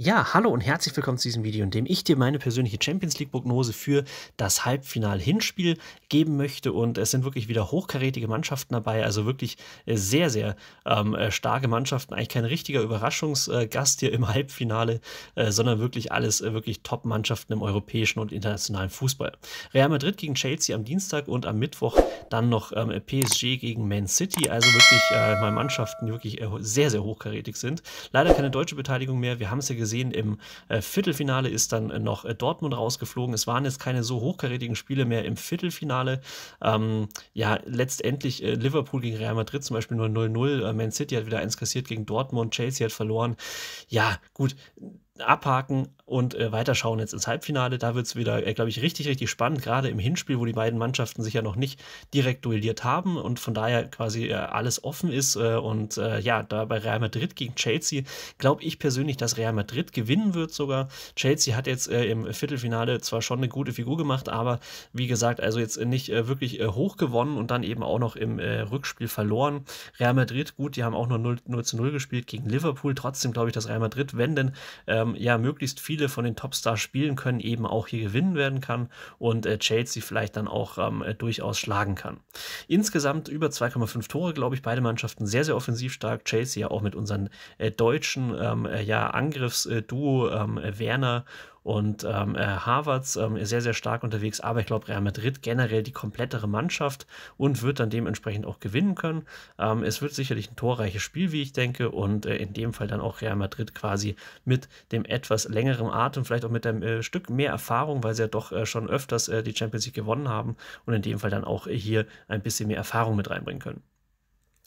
Ja, hallo und herzlich willkommen zu diesem Video, in dem ich dir meine persönliche Champions League Prognose für das Halbfinal-Hinspiel geben möchte. Und es sind wirklich wieder hochkarätige Mannschaften dabei, also wirklich äh, sehr, sehr ähm, äh, starke Mannschaften. Eigentlich kein richtiger Überraschungsgast hier im Halbfinale, äh, sondern wirklich alles äh, wirklich Top-Mannschaften im europäischen und internationalen Fußball. Real Madrid gegen Chelsea am Dienstag und am Mittwoch dann noch ähm, PSG gegen Man City. Also wirklich äh, mal Mannschaften, die wirklich äh, sehr, sehr hochkarätig sind. Leider keine deutsche Beteiligung mehr. Wir haben es ja gesehen gesehen, im äh, Viertelfinale ist dann äh, noch äh, Dortmund rausgeflogen. Es waren jetzt keine so hochkarätigen Spiele mehr im Viertelfinale. Ähm, ja, letztendlich Liverpool gegen Real Madrid zum Beispiel nur 0-0. Man City hat wieder eins kassiert gegen Dortmund. Chelsea hat verloren. Ja, gut abhaken, und äh, weiterschauen jetzt ins Halbfinale. Da wird es wieder, äh, glaube ich, richtig, richtig spannend, gerade im Hinspiel, wo die beiden Mannschaften sich ja noch nicht direkt duelliert haben und von daher quasi äh, alles offen ist. Äh, und äh, ja, da bei Real Madrid gegen Chelsea glaube ich persönlich, dass Real Madrid gewinnen wird sogar. Chelsea hat jetzt äh, im Viertelfinale zwar schon eine gute Figur gemacht, aber wie gesagt, also jetzt nicht wirklich hoch gewonnen und dann eben auch noch im Rückspiel verloren. Real Madrid, gut, die haben auch nur 0, 0 zu 0 gespielt gegen Liverpool. Trotzdem glaube ich, dass Real Madrid, wenn denn ähm, ja möglichst viel viele von den Topstars spielen können, eben auch hier gewinnen werden kann und äh, Chelsea vielleicht dann auch ähm, äh, durchaus schlagen kann. Insgesamt über 2,5 Tore, glaube ich, beide Mannschaften sehr, sehr offensiv stark. Chelsea ja auch mit unseren äh, deutschen ähm, äh, ja, Angriffsduo äh, ähm, Werner und ähm, äh, Harvards ähm, sehr, sehr stark unterwegs, aber ich glaube, Real Madrid generell die komplettere Mannschaft und wird dann dementsprechend auch gewinnen können. Ähm, es wird sicherlich ein torreiches Spiel, wie ich denke, und äh, in dem Fall dann auch Real Madrid quasi mit dem etwas längeren Atem, vielleicht auch mit einem äh, Stück mehr Erfahrung, weil sie ja doch äh, schon öfters äh, die Champions League gewonnen haben und in dem Fall dann auch hier ein bisschen mehr Erfahrung mit reinbringen können.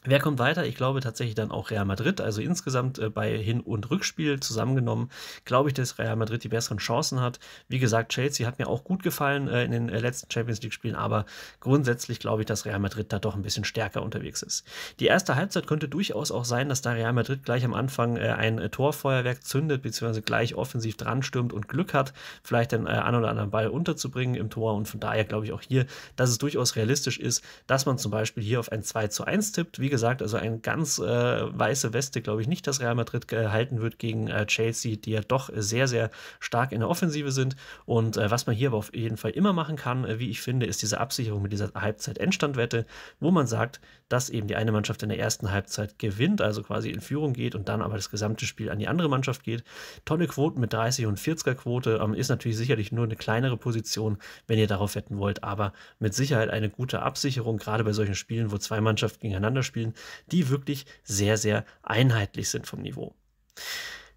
Wer kommt weiter? Ich glaube tatsächlich dann auch Real Madrid. Also insgesamt äh, bei Hin- und Rückspiel zusammengenommen, glaube ich, dass Real Madrid die besseren Chancen hat. Wie gesagt, Chelsea hat mir auch gut gefallen äh, in den äh, letzten Champions League-Spielen, aber grundsätzlich glaube ich, dass Real Madrid da doch ein bisschen stärker unterwegs ist. Die erste Halbzeit könnte durchaus auch sein, dass da Real Madrid gleich am Anfang äh, ein äh, Torfeuerwerk zündet, beziehungsweise gleich offensiv dran stürmt und Glück hat, vielleicht den äh, einen oder anderen Ball unterzubringen im Tor. Und von daher glaube ich auch hier, dass es durchaus realistisch ist, dass man zum Beispiel hier auf ein 2 zu 1 tippt. Wie gesagt, also eine ganz äh, weiße Weste glaube ich nicht, dass Real Madrid gehalten wird gegen äh, Chelsea, die ja doch sehr, sehr stark in der Offensive sind. Und äh, was man hier aber auf jeden Fall immer machen kann, äh, wie ich finde, ist diese Absicherung mit dieser Halbzeit-Endstandwette, wo man sagt, dass eben die eine Mannschaft in der ersten Halbzeit gewinnt, also quasi in Führung geht und dann aber das gesamte Spiel an die andere Mannschaft geht. Tolle Quoten mit 30 und 40er Quote ähm, ist natürlich sicherlich nur eine kleinere Position, wenn ihr darauf wetten wollt, aber mit Sicherheit eine gute Absicherung, gerade bei solchen Spielen, wo zwei Mannschaften gegeneinander spielen spielen, die wirklich sehr, sehr einheitlich sind vom Niveau.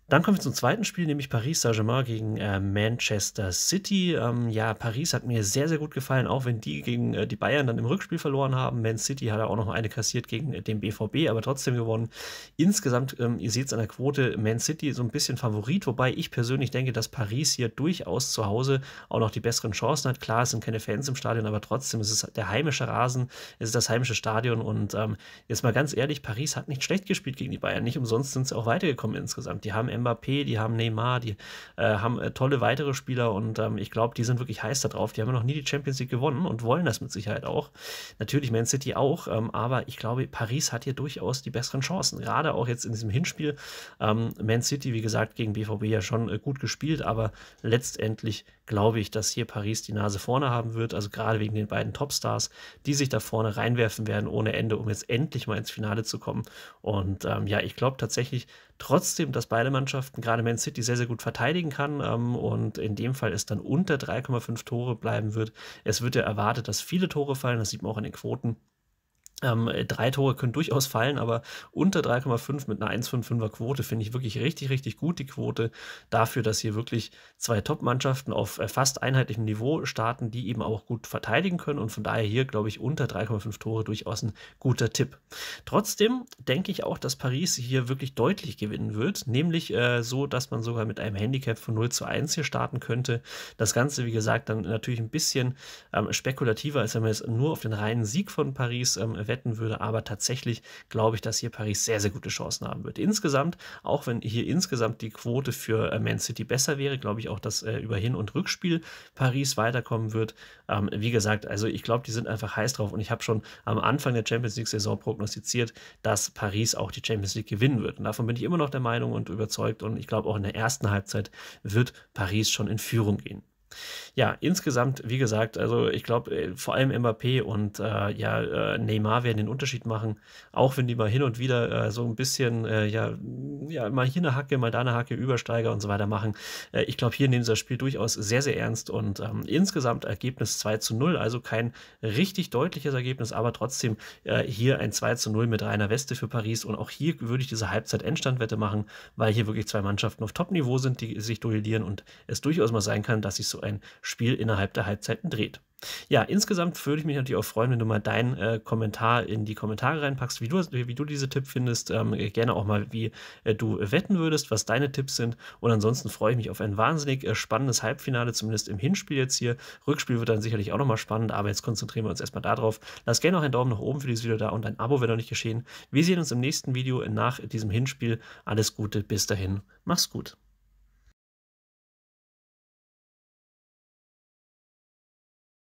Dann kommen wir zum zweiten Spiel, nämlich Paris Saint-Germain gegen äh, Manchester City. Ähm, ja, Paris hat mir sehr, sehr gut gefallen, auch wenn die gegen äh, die Bayern dann im Rückspiel verloren haben. Man City hat auch noch eine kassiert gegen äh, den BVB, aber trotzdem gewonnen. Insgesamt, ähm, ihr seht es an der Quote, Man City so ein bisschen Favorit, wobei ich persönlich denke, dass Paris hier durchaus zu Hause auch noch die besseren Chancen hat. Klar, es sind keine Fans im Stadion, aber trotzdem es ist es der heimische Rasen, es ist das heimische Stadion und ähm, jetzt mal ganz ehrlich, Paris hat nicht schlecht gespielt gegen die Bayern. Nicht umsonst sind sie auch weitergekommen insgesamt. Die haben Mbappé, die haben Neymar, die äh, haben äh, tolle weitere Spieler und ähm, ich glaube, die sind wirklich heiß da drauf. Die haben ja noch nie die Champions League gewonnen und wollen das mit Sicherheit auch. Natürlich Man City auch, ähm, aber ich glaube, Paris hat hier durchaus die besseren Chancen. Gerade auch jetzt in diesem Hinspiel. Ähm, Man City, wie gesagt, gegen BVB ja schon äh, gut gespielt, aber letztendlich glaube ich, dass hier Paris die Nase vorne haben wird. Also gerade wegen den beiden Topstars, die sich da vorne reinwerfen werden ohne Ende, um jetzt endlich mal ins Finale zu kommen. Und ähm, ja, ich glaube tatsächlich trotzdem, dass beide Mannschaften, gerade Man City, sehr, sehr gut verteidigen kann. Ähm, und in dem Fall es dann unter 3,5 Tore bleiben wird. Es wird ja erwartet, dass viele Tore fallen. Das sieht man auch an den Quoten. Ähm, drei Tore können durchaus fallen, aber unter 3,5 mit einer 1,55er Quote finde ich wirklich richtig, richtig gut die Quote dafür, dass hier wirklich zwei Top-Mannschaften auf äh, fast einheitlichem Niveau starten, die eben auch gut verteidigen können und von daher hier, glaube ich, unter 3,5 Tore durchaus ein guter Tipp. Trotzdem denke ich auch, dass Paris hier wirklich deutlich gewinnen wird, nämlich äh, so, dass man sogar mit einem Handicap von 0 zu 1 hier starten könnte. Das Ganze, wie gesagt, dann natürlich ein bisschen ähm, spekulativer, als wenn man jetzt nur auf den reinen Sieg von Paris ähm, wetten würde, aber tatsächlich glaube ich, dass hier Paris sehr, sehr gute Chancen haben wird. Insgesamt, auch wenn hier insgesamt die Quote für äh, Man City besser wäre, glaube ich auch, dass äh, über Hin- und Rückspiel Paris weiterkommen wird. Ähm, wie gesagt, also ich glaube, die sind einfach heiß drauf und ich habe schon am Anfang der Champions League-Saison prognostiziert, dass Paris auch die Champions League gewinnen wird. Und davon bin ich immer noch der Meinung und überzeugt und ich glaube auch in der ersten Halbzeit wird Paris schon in Führung gehen. Ja, insgesamt, wie gesagt, also ich glaube, äh, vor allem Mbappé und äh, ja, äh, Neymar werden den Unterschied machen, auch wenn die mal hin und wieder äh, so ein bisschen, äh, ja, ja, mal hier eine Hacke, mal da eine Hacke, Übersteiger und so weiter machen. Äh, ich glaube, hier nehmen sie das Spiel durchaus sehr, sehr ernst und ähm, insgesamt Ergebnis 2 zu 0, also kein richtig deutliches Ergebnis, aber trotzdem hier ein 2 zu 0 mit reiner Weste für Paris und auch hier würde ich diese Halbzeit-Endstandwette machen, weil hier wirklich zwei Mannschaften auf Top-Niveau sind, die sich duellieren und es durchaus mal sein kann, dass sich so ein Spiel innerhalb der Halbzeiten dreht. Ja, insgesamt würde ich mich natürlich auch freuen, wenn du mal deinen äh, Kommentar in die Kommentare reinpackst, wie du, wie du diese Tipp findest. Ähm, gerne auch mal, wie äh, du wetten würdest, was deine Tipps sind. Und ansonsten freue ich mich auf ein wahnsinnig äh, spannendes Halbfinale, zumindest im Hinspiel jetzt hier. Rückspiel wird dann sicherlich auch nochmal spannend, aber jetzt konzentrieren wir uns erstmal darauf. Lass gerne auch einen Daumen nach oben für dieses Video da und ein Abo, wenn noch nicht geschehen. Wir sehen uns im nächsten Video nach diesem Hinspiel. Alles Gute, bis dahin. Mach's gut.